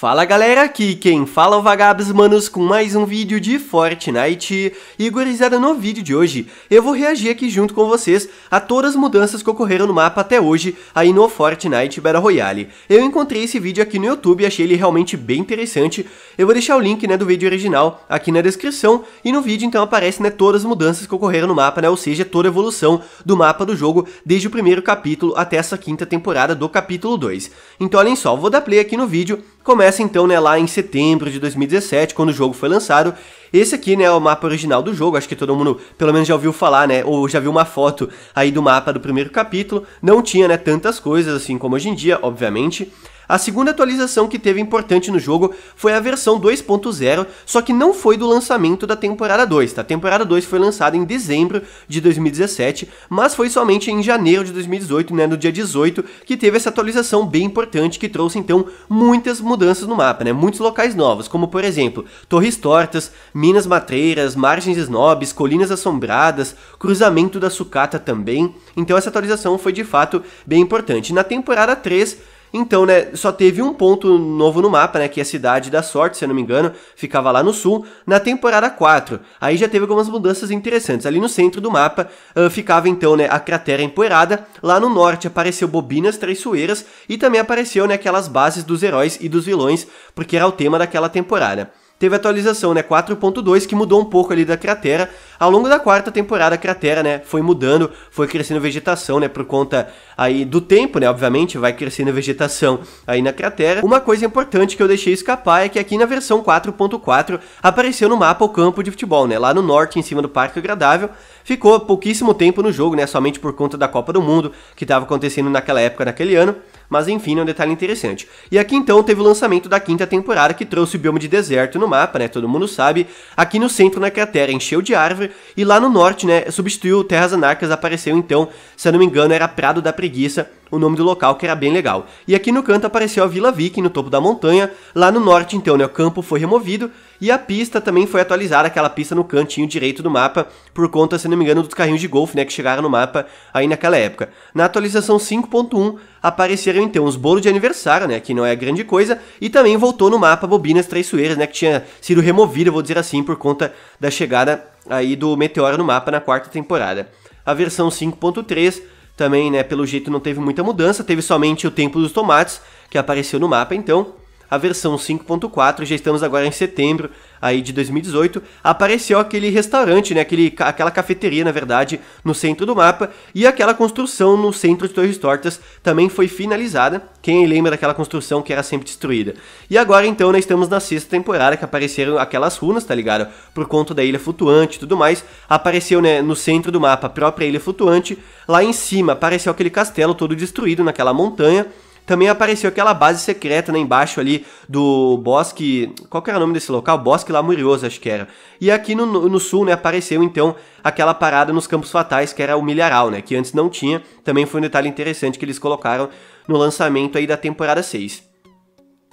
Fala galera, aqui quem fala é o Vagabos Manos com mais um vídeo de Fortnite e gurizada no vídeo de hoje eu vou reagir aqui junto com vocês a todas as mudanças que ocorreram no mapa até hoje aí no Fortnite Battle Royale. Eu encontrei esse vídeo aqui no YouTube e achei ele realmente bem interessante, eu vou deixar o link né, do vídeo original aqui na descrição e no vídeo então aparece né, todas as mudanças que ocorreram no mapa, né, ou seja, toda a evolução do mapa do jogo desde o primeiro capítulo até essa quinta temporada do capítulo 2. Então olhem só, vou dar play aqui no vídeo Começa então né, lá em setembro de 2017, quando o jogo foi lançado. Esse aqui né, é o mapa original do jogo, acho que todo mundo pelo menos já ouviu falar, né? Ou já viu uma foto aí do mapa do primeiro capítulo. Não tinha né, tantas coisas assim como hoje em dia, obviamente. A segunda atualização que teve importante no jogo foi a versão 2.0, só que não foi do lançamento da temporada 2, tá? A temporada 2 foi lançada em dezembro de 2017, mas foi somente em janeiro de 2018, né, no dia 18, que teve essa atualização bem importante que trouxe então muitas mudanças no mapa, né? Muitos locais novos, como por exemplo, Torres Tortas, Minas Matreiras, Margens Snobs, Colinas Assombradas, Cruzamento da Sucata também. Então essa atualização foi de fato bem importante. Na temporada 3 então, né, só teve um ponto novo no mapa, né, que é a Cidade da Sorte, se eu não me engano, ficava lá no sul, na temporada 4. Aí já teve algumas mudanças interessantes. Ali no centro do mapa uh, ficava então, né, a cratera empoeirada, lá no norte apareceu bobinas traiçoeiras e também apareceu, né, aquelas bases dos heróis e dos vilões, porque era o tema daquela temporada teve a atualização, né, 4.2, que mudou um pouco ali da cratera. Ao longo da quarta temporada, a cratera, né, foi mudando, foi crescendo vegetação, né, por conta aí do tempo, né, obviamente, vai crescendo vegetação aí na cratera. Uma coisa importante que eu deixei escapar é que aqui na versão 4.4 apareceu no mapa o campo de futebol, né, lá no norte, em cima do Parque Agradável, ficou pouquíssimo tempo no jogo, né, somente por conta da Copa do Mundo, que estava acontecendo naquela época, naquele ano mas enfim, é um detalhe interessante. E aqui então teve o lançamento da quinta temporada que trouxe o bioma de deserto no mapa, né? Todo mundo sabe. Aqui no centro, na cratera, encheu de árvore e lá no norte, né, substituiu terras anarcas, apareceu então, se eu não me engano, era Prado da Preguiça, o nome do local, que era bem legal. E aqui no canto apareceu a Vila Viking, no topo da montanha. Lá no norte, então, né, o campo foi removido e a pista também foi atualizada, aquela pista no cantinho direito do mapa, por conta, se não me engano, dos carrinhos de golfe, né, que chegaram no mapa aí naquela época. Na atualização 5.1 apareceram, então, os bolos de aniversário, né, que não é grande coisa, e também voltou no mapa bobinas traiçoeiras, né, que tinha sido removida, vou dizer assim, por conta da chegada aí do meteoro no mapa na quarta temporada. A versão 5.3 também, né, pelo jeito não teve muita mudança, teve somente o tempo dos tomates que apareceu no mapa, então a versão 5.4, já estamos agora em setembro, aí de 2018, apareceu aquele restaurante, né, aquele, aquela cafeteria, na verdade, no centro do mapa, e aquela construção no centro de Torres Tortas também foi finalizada. Quem lembra daquela construção que era sempre destruída? E agora então nós estamos na sexta temporada que apareceram aquelas runas, tá ligado? Por conta da ilha flutuante e tudo mais, apareceu, né, no centro do mapa a própria ilha flutuante, lá em cima apareceu aquele castelo todo destruído naquela montanha também apareceu aquela base secreta, né, embaixo ali do bosque, qual que era o nome desse local? Bosque Lamurioso, acho que era. E aqui no, no sul, né, apareceu então aquela parada nos Campos Fatais, que era o milharal, né, que antes não tinha, também foi um detalhe interessante que eles colocaram no lançamento aí da temporada 6.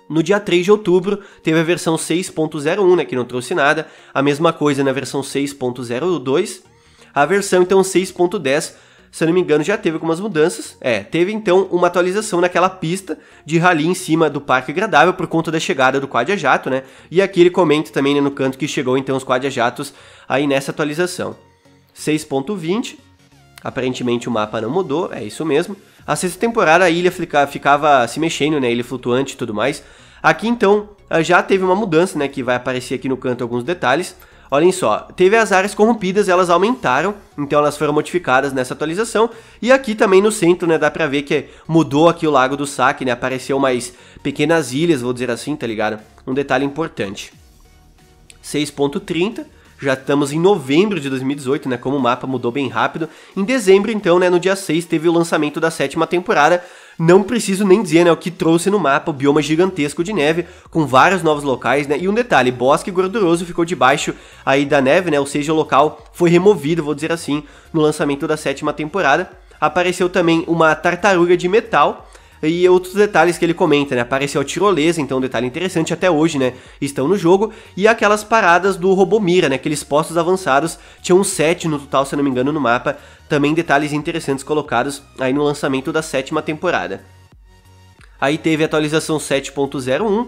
No dia 3 de outubro, teve a versão 6.01, né, que não trouxe nada, a mesma coisa na versão 6.02, a versão então 6.10 se eu não me engano, já teve algumas mudanças. É, teve então uma atualização naquela pista de rally em cima do Parque Agradável por conta da chegada do quadra Jato, né? E aqui ele comenta também né, no canto que chegou então os quadra Jatos aí nessa atualização. 6.20, aparentemente o mapa não mudou, é isso mesmo. A sexta temporada a ilha fica, ficava se mexendo, né? Ilha flutuante e tudo mais. Aqui então já teve uma mudança, né? Que vai aparecer aqui no canto alguns detalhes. Olhem só, teve as áreas corrompidas, elas aumentaram, então elas foram modificadas nessa atualização. E aqui também no centro, né, dá pra ver que mudou aqui o Lago do Saque, né, apareceu mais pequenas ilhas, vou dizer assim, tá ligado? Um detalhe importante. 6.30, já estamos em novembro de 2018, né, como o mapa mudou bem rápido. Em dezembro, então, né, no dia 6, teve o lançamento da sétima temporada, não preciso nem dizer né, o que trouxe no mapa o bioma gigantesco de neve, com vários novos locais, né? E um detalhe, bosque gorduroso ficou debaixo aí da neve, né? Ou seja, o local foi removido, vou dizer assim, no lançamento da sétima temporada. Apareceu também uma tartaruga de metal e outros detalhes que ele comenta, né? Apareceu a tirolesa, então um detalhe interessante até hoje, né? Estão no jogo, e aquelas paradas do Robomira, né? Aqueles postos avançados, tinham sete no total, se não me engano, no mapa. Também detalhes interessantes colocados aí no lançamento da sétima temporada. Aí teve a atualização 7.01,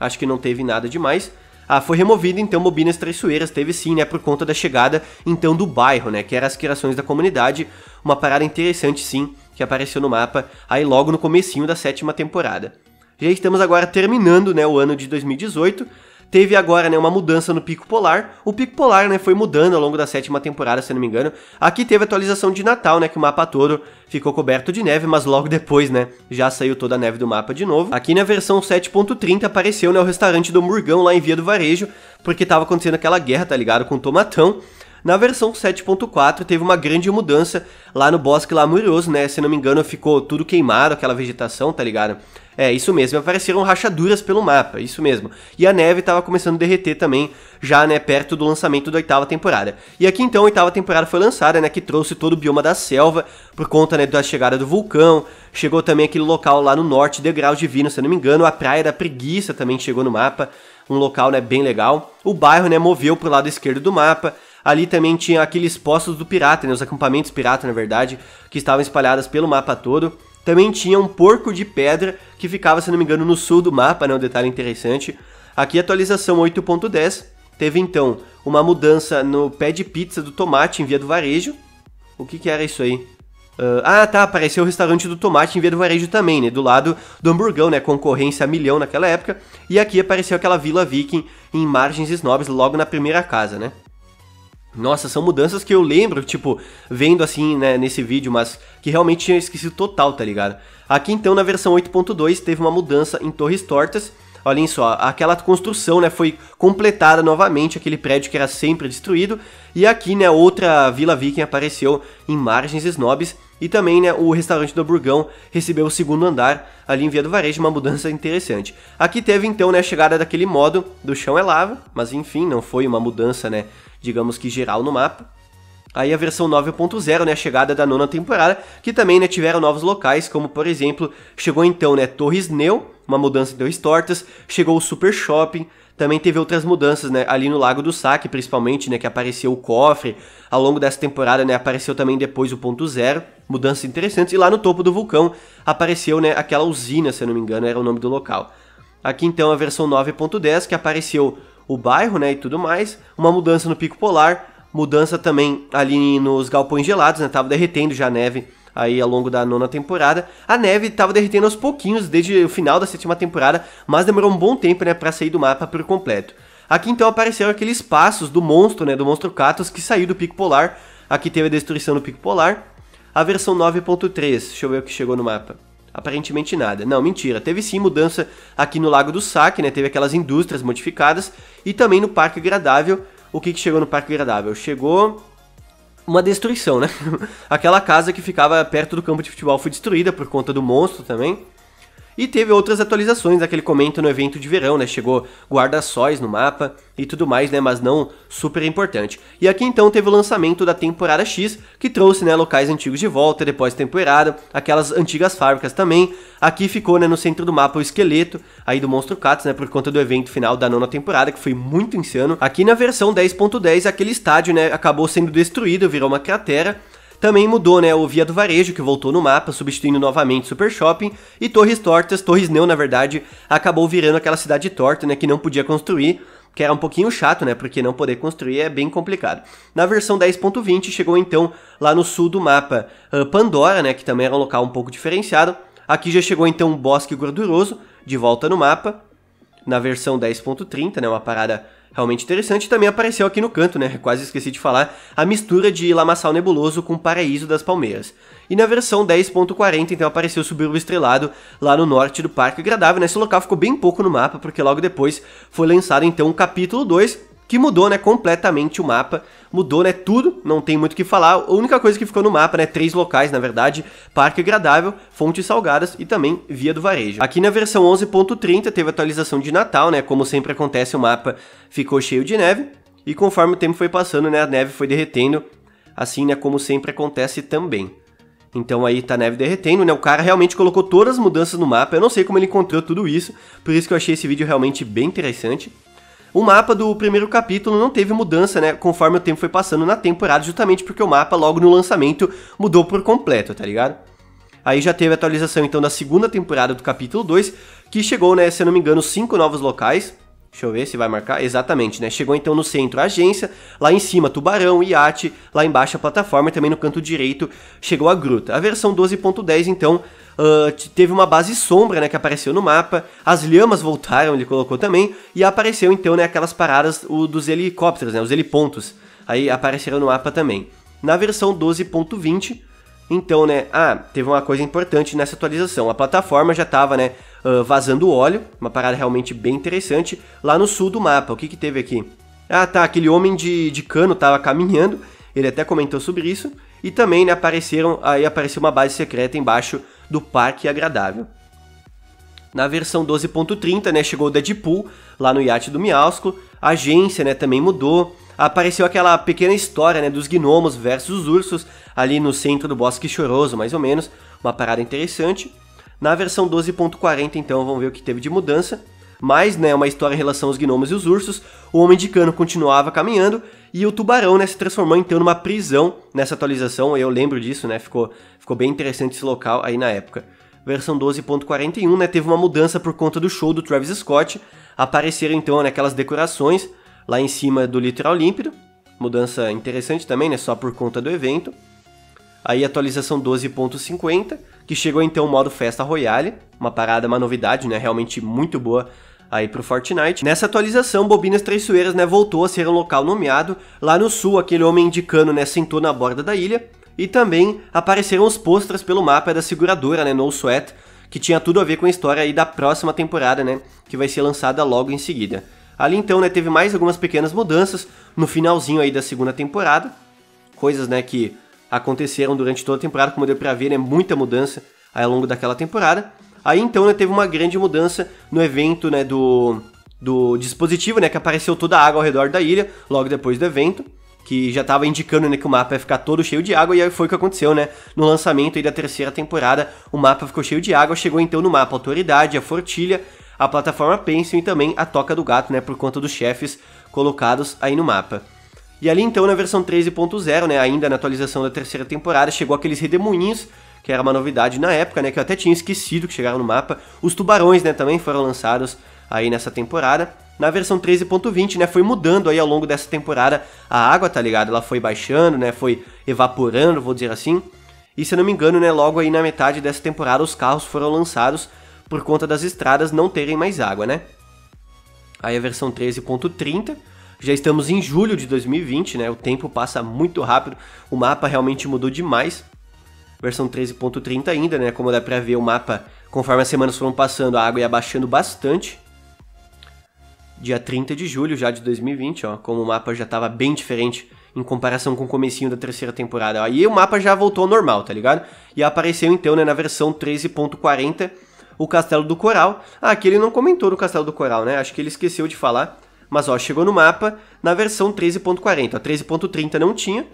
acho que não teve nada demais ah, foi removida então bobinas Traiçoeiras, teve sim, né, por conta da chegada então do bairro, né, que era as criações da comunidade, uma parada interessante sim, que apareceu no mapa aí logo no comecinho da sétima temporada. Já estamos agora terminando, né, o ano de 2018, Teve agora, né, uma mudança no Pico Polar. O Pico Polar, né, foi mudando ao longo da sétima temporada, se não me engano. Aqui teve atualização de Natal, né, que o mapa todo ficou coberto de neve, mas logo depois, né, já saiu toda a neve do mapa de novo. Aqui na versão 7.30 apareceu, né, o restaurante do Murgão lá em Via do Varejo, porque tava acontecendo aquela guerra, tá ligado, com o Tomatão. Na versão 7.4 teve uma grande mudança lá no Bosque Lamurioso, né? Se não me engano, ficou tudo queimado, aquela vegetação, tá ligado? É, isso mesmo, apareceram rachaduras pelo mapa, isso mesmo. E a neve estava começando a derreter também, já né, perto do lançamento da oitava temporada. E aqui então a oitava temporada foi lançada, né, que trouxe todo o bioma da selva, por conta né, da chegada do vulcão, chegou também aquele local lá no norte, Degrau Divino, se eu não me engano, a Praia da Preguiça também chegou no mapa, um local né, bem legal. O bairro né, moveu pro lado esquerdo do mapa, Ali também tinha aqueles postos do pirata, né, os acampamentos pirata, na verdade, que estavam espalhados pelo mapa todo também tinha um porco de pedra que ficava, se não me engano, no sul do mapa, né? Um detalhe interessante. Aqui, atualização 8.10 teve então uma mudança no pé de pizza do tomate em via do varejo. O que, que era isso aí? Uh, ah, tá, apareceu o restaurante do tomate em via do varejo também, né? Do lado do hamburgão, né? Concorrência a milhão naquela época. E aqui apareceu aquela vila viking em margens snobs logo na primeira casa, né? Nossa, são mudanças que eu lembro, tipo, vendo assim, né, nesse vídeo, mas que realmente tinha esquecido total, tá ligado? Aqui então, na versão 8.2, teve uma mudança em torres tortas. Olhem só, aquela construção, né, foi completada novamente, aquele prédio que era sempre destruído. E aqui, né, outra Vila Viking apareceu em Margens Snobs, e também, né, o restaurante do Burgão recebeu o segundo andar ali em Via do Varejo, uma mudança interessante. Aqui teve então, né, a chegada daquele modo do chão é lava, mas enfim, não foi uma mudança, né, digamos que geral no mapa. Aí a versão 9.0, né, a chegada da nona temporada, que também, né, tiveram novos locais, como por exemplo, chegou então, né, Torres Neu, uma mudança em Torres Tortas, chegou o Super Shopping, também teve outras mudanças, né? Ali no Lago do Saque, principalmente, né? Que apareceu o cofre. Ao longo dessa temporada, né? Apareceu também depois o ponto zero. Mudanças interessantes. E lá no topo do vulcão apareceu, né? Aquela usina, se eu não me engano, era o nome do local. Aqui então a versão 9.10, que apareceu o bairro, né? E tudo mais. Uma mudança no Pico Polar. Mudança também ali nos galpões gelados, né? Tava derretendo já a neve aí ao longo da nona temporada. A neve estava derretendo aos pouquinhos desde o final da sétima temporada, mas demorou um bom tempo, né, para sair do mapa por completo. Aqui então apareceram aqueles passos do monstro, né, do monstro Katos que saiu do Pico Polar. Aqui teve a destruição do Pico Polar. A versão 9.3, deixa eu ver o que chegou no mapa aparentemente nada. Não, mentira. Teve sim mudança aqui no Lago do Saque, né? Teve aquelas indústrias modificadas e também no Parque Agradável. O que, que chegou no Parque Agradável? Chegou uma destruição, né? Aquela casa que ficava perto do campo de futebol foi destruída por conta do monstro também. E teve outras atualizações, aquele comenta no evento de verão, né? Chegou guarda-sóis no mapa e tudo mais, né? Mas não super importante. E aqui então teve o lançamento da temporada X, que trouxe né, locais antigos de volta, depois temporada, aquelas antigas fábricas também. Aqui ficou né, no centro do mapa o esqueleto aí do Monstro Cats, né? Por conta do evento final da nona temporada, que foi muito insano. Aqui na versão 10.10, aquele estádio né, acabou sendo destruído, virou uma cratera. Também mudou, né, o Via do Varejo, que voltou no mapa, substituindo novamente Super Shopping, e Torres Tortas, Torres Neu, na verdade, acabou virando aquela cidade torta, né, que não podia construir, que era um pouquinho chato, né? Porque não poder construir é bem complicado. Na versão 10.20 chegou então lá no sul do mapa uh, Pandora, né? Que também era um local um pouco diferenciado. Aqui já chegou então um bosque gorduroso de volta no mapa na versão 10.30, né? Uma parada realmente interessante. Também apareceu aqui no canto, né? Quase esqueci de falar, a mistura de Lamaçal Nebuloso com Paraíso das Palmeiras. E na versão 10.40, então, apareceu Subúrbio Estrelado lá no norte do Parque Agradável. Nesse né, local ficou bem pouco no mapa, porque logo depois foi lançado, então, o capítulo 2, que mudou né, completamente o mapa mudou, né, tudo, não tem muito o que falar. A única coisa que ficou no mapa, né, três locais, na verdade, Parque Agradável, Fontes Salgadas e também Via do Varejo. Aqui na versão 11.30 teve atualização de Natal, né, como sempre acontece, o mapa ficou cheio de neve. E conforme o tempo foi passando, né, a neve foi derretendo, assim, né, como sempre acontece também. Então aí tá a neve derretendo, né? O cara realmente colocou todas as mudanças no mapa. Eu não sei como ele encontrou tudo isso, por isso que eu achei esse vídeo realmente bem interessante. O mapa do primeiro capítulo não teve mudança, né, conforme o tempo foi passando na temporada, justamente porque o mapa logo no lançamento mudou por completo, tá ligado? Aí já teve a atualização então da segunda temporada do capítulo 2, que chegou, né, se eu não me engano, cinco novos locais, Deixa eu ver se vai marcar. Exatamente, né? Chegou então no centro a agência, lá em cima tubarão, iate, lá embaixo a plataforma e também no canto direito chegou a gruta. A versão 12.10 então uh, teve uma base sombra, né, que apareceu no mapa, as lhamas voltaram, ele colocou também, e apareceu então, né, aquelas paradas o, dos helicópteros, né, os helipontos, aí apareceram no mapa também. Na versão 12.20 então, né, ah, teve uma coisa importante nessa atualização. A plataforma já estava, né, uh, vazando óleo, uma parada realmente bem interessante, lá no sul do mapa. O que que teve aqui? Ah, tá, aquele homem de, de cano estava caminhando, ele até comentou sobre isso, e também, né, apareceram, aí apareceu uma base secreta embaixo do Parque Agradável. Na versão 12.30, né, chegou o Deadpool lá no iate do Miausco, a agência, né, também mudou, apareceu aquela pequena história né, dos gnomos versus os ursos ali no centro do Bosque Choroso, mais ou menos, uma parada interessante. Na versão 12.40, então, vamos ver o que teve de mudança. Mas, né, uma história em relação aos gnomos e os ursos, o Homem de Cano continuava caminhando e o Tubarão, né, se transformou então numa prisão nessa atualização, eu lembro disso, né, ficou, ficou bem interessante esse local aí na época. Versão 12.41, né, teve uma mudança por conta do show do Travis Scott, apareceram então né, aquelas decorações, lá em cima do litoral límpido. Mudança interessante também, né? Só por conta do evento. Aí atualização 12.50, que chegou então o modo Festa Royale, uma parada, uma novidade, né? Realmente muito boa aí pro Fortnite. Nessa atualização, Bobinas Traiçoeiras, né, voltou a ser um local nomeado. Lá no sul, aquele homem indicando, né, sentou na borda da ilha. E também apareceram os postras pelo mapa da seguradora, né, No Sweat, que tinha tudo a ver com a história aí da próxima temporada, né, que vai ser lançada logo em seguida. Ali então, né, teve mais algumas pequenas mudanças no finalzinho aí da segunda temporada, coisas, né, que aconteceram durante toda a temporada, como deu para ver, né, muita mudança ao longo daquela temporada. Aí então, né, teve uma grande mudança no evento, né, do do dispositivo, né, que apareceu toda a água ao redor da ilha logo depois do evento, que já estava indicando né, que o mapa ia ficar todo cheio de água e aí foi o que aconteceu, né? No lançamento da terceira temporada, o mapa ficou cheio de água, chegou então no mapa a Autoridade, a Fortilha a plataforma Pensil e também a Toca do Gato, né, por conta dos chefes colocados aí no mapa. E ali então na versão 13.0, né, ainda na atualização da terceira temporada, chegou aqueles redemoinhos, que era uma novidade na época, né, que eu até tinha esquecido que chegaram no mapa. Os tubarões, né, também foram lançados aí nessa temporada. Na versão 13.20, né, foi mudando aí ao longo dessa temporada a água, tá ligado? Ela foi baixando, né, foi evaporando, vou dizer assim. E se eu não me engano, né, logo aí na metade dessa temporada os carros foram lançados por conta das estradas não terem mais água, né? Aí a versão 13.30, já estamos em julho de 2020, né? O tempo passa muito rápido, o mapa realmente mudou demais. Versão 13.30 ainda, né? Como dá pra ver, o mapa, conforme as semanas foram passando, a água ia baixando bastante. Dia 30 de julho já de 2020, ó, como o mapa já estava bem diferente em comparação com o comecinho da terceira temporada. Aí o mapa já voltou ao normal, tá ligado? E apareceu então, né, na versão 13.40 o Castelo do Coral. Ah, aqui ele não comentou do Castelo do Coral, né? Acho que ele esqueceu de falar. Mas ó, chegou no mapa na versão 13.40, a 13.30 não tinha.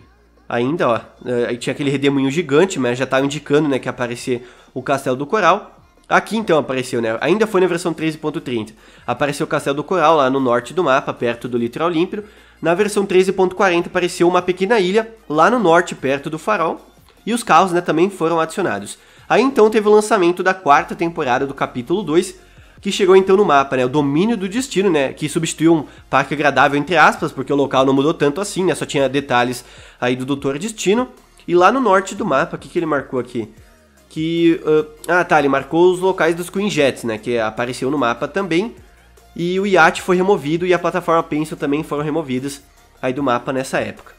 Ainda, ó, eh, aí tinha aquele redemoinho gigante, mas já estava tá indicando, né, que ia aparecer o Castelo do Coral. Aqui então apareceu, né? Ainda foi na versão 13.30. Apareceu o Castelo do Coral lá no norte do mapa, perto do litoral límpido. Na versão 13.40 apareceu uma pequena ilha lá no norte, perto do farol. E os carros, né, também foram adicionados. Aí então teve o lançamento da quarta temporada do capítulo 2, que chegou então no mapa, né? O domínio do destino, né? Que substituiu um parque agradável, entre aspas, porque o local não mudou tanto assim, né? Só tinha detalhes aí do Doutor Destino. E lá no norte do mapa, o que, que ele marcou aqui? Que. Uh, ah, tá, ele marcou os locais dos Queen Jets, né? Que apareceu no mapa também. E o iate foi removido e a plataforma Pencil também foram removidas aí do mapa nessa época.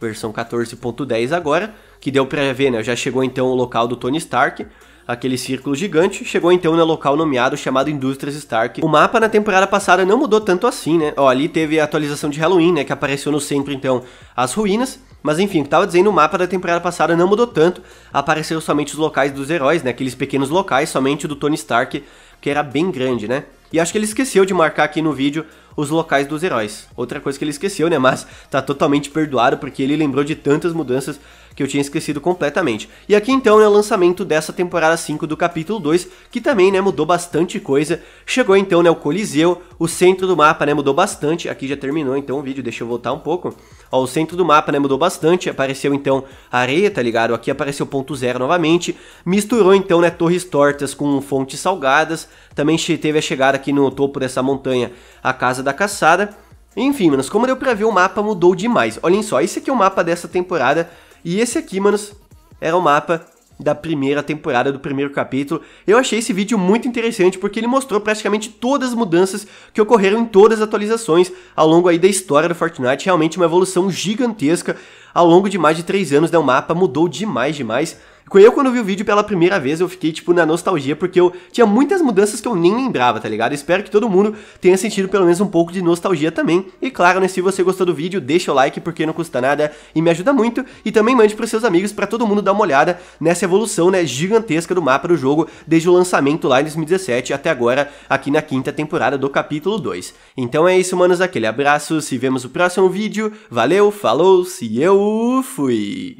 Versão 14.10 agora que deu para ver, né? Já chegou então o local do Tony Stark, aquele círculo gigante, chegou então no local nomeado chamado Indústrias Stark. O mapa na temporada passada não mudou tanto assim, né? Ó, ali teve a atualização de Halloween, né? Que apareceu no centro então as ruínas. Mas enfim, o que tava dizendo, o mapa da temporada passada não mudou tanto. Apareceu somente os locais dos heróis, né? Aqueles pequenos locais, somente do Tony Stark, que era bem grande, né? E acho que ele esqueceu de marcar aqui no vídeo os locais dos heróis. Outra coisa que ele esqueceu, né? Mas tá totalmente perdoado porque ele lembrou de tantas mudanças que eu tinha esquecido completamente. E aqui então é o lançamento dessa temporada 5 do capítulo 2, que também né, mudou bastante coisa. Chegou então né, o Coliseu, o centro do mapa né, mudou bastante, aqui já terminou então o vídeo, deixa eu voltar um pouco. Ó, o centro do mapa né, mudou bastante, apareceu então areia, tá ligado? Aqui apareceu ponto zero novamente, misturou então né, torres tortas com fontes salgadas, também teve a chegada aqui no topo dessa montanha a Casa da Caçada, enfim, menos como deu pra ver, o mapa mudou demais. Olhem só, esse aqui é o mapa dessa temporada e esse aqui, manos, era é o mapa da primeira temporada, do primeiro capítulo. Eu achei esse vídeo muito interessante porque ele mostrou praticamente todas as mudanças que ocorreram em todas as atualizações ao longo aí da história do Fortnite. Realmente uma evolução gigantesca ao longo de mais de 3 anos, né? O mapa mudou demais, demais. Eu, quando vi o vídeo pela primeira vez, eu fiquei, tipo, na nostalgia, porque eu tinha muitas mudanças que eu nem lembrava, tá ligado? Espero que todo mundo tenha sentido pelo menos um pouco de nostalgia também. E claro, né, se você gostou do vídeo, deixa o like, porque não custa nada e me ajuda muito. E também mande pros seus amigos para todo mundo dar uma olhada nessa evolução, né, gigantesca do mapa do jogo, desde o lançamento lá em 2017 até agora, aqui na quinta temporada do capítulo 2. Então é isso, manos, aquele abraço, se vemos no próximo vídeo, valeu, falou, se eu fui!